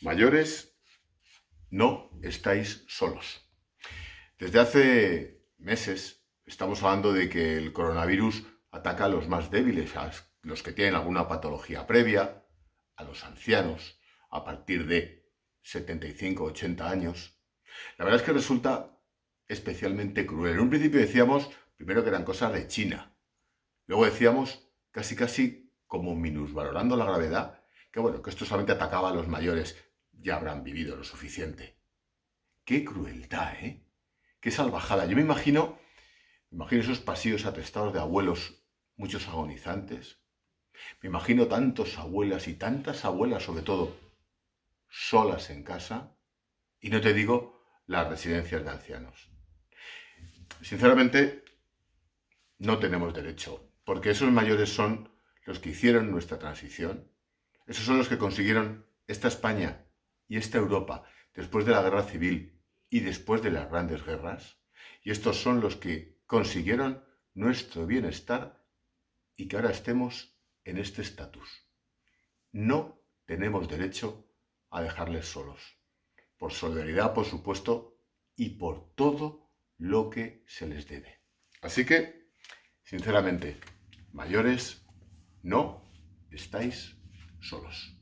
Mayores, no estáis solos. Desde hace meses estamos hablando de que el coronavirus ataca a los más débiles, a los que tienen alguna patología previa, a los ancianos, a partir de 75, 80 años. La verdad es que resulta especialmente cruel. En un principio decíamos, primero que eran cosas de China. Luego decíamos, casi casi como minusvalorando la gravedad, que bueno, que esto solamente atacaba a los mayores ya habrán vivido lo suficiente. ¡Qué crueldad, eh! ¡Qué salvajada! Yo me imagino, me imagino esos pasillos atestados de abuelos, muchos agonizantes. Me imagino tantos abuelas y tantas abuelas, sobre todo, solas en casa. Y no te digo las residencias de ancianos. Sinceramente, no tenemos derecho, porque esos mayores son los que hicieron nuestra transición. Esos son los que consiguieron esta España y esta Europa, después de la guerra civil y después de las grandes guerras, y estos son los que consiguieron nuestro bienestar y que ahora estemos en este estatus. No tenemos derecho a dejarles solos, por solidaridad, por supuesto, y por todo lo que se les debe. Así que, sinceramente, mayores, no estáis solos.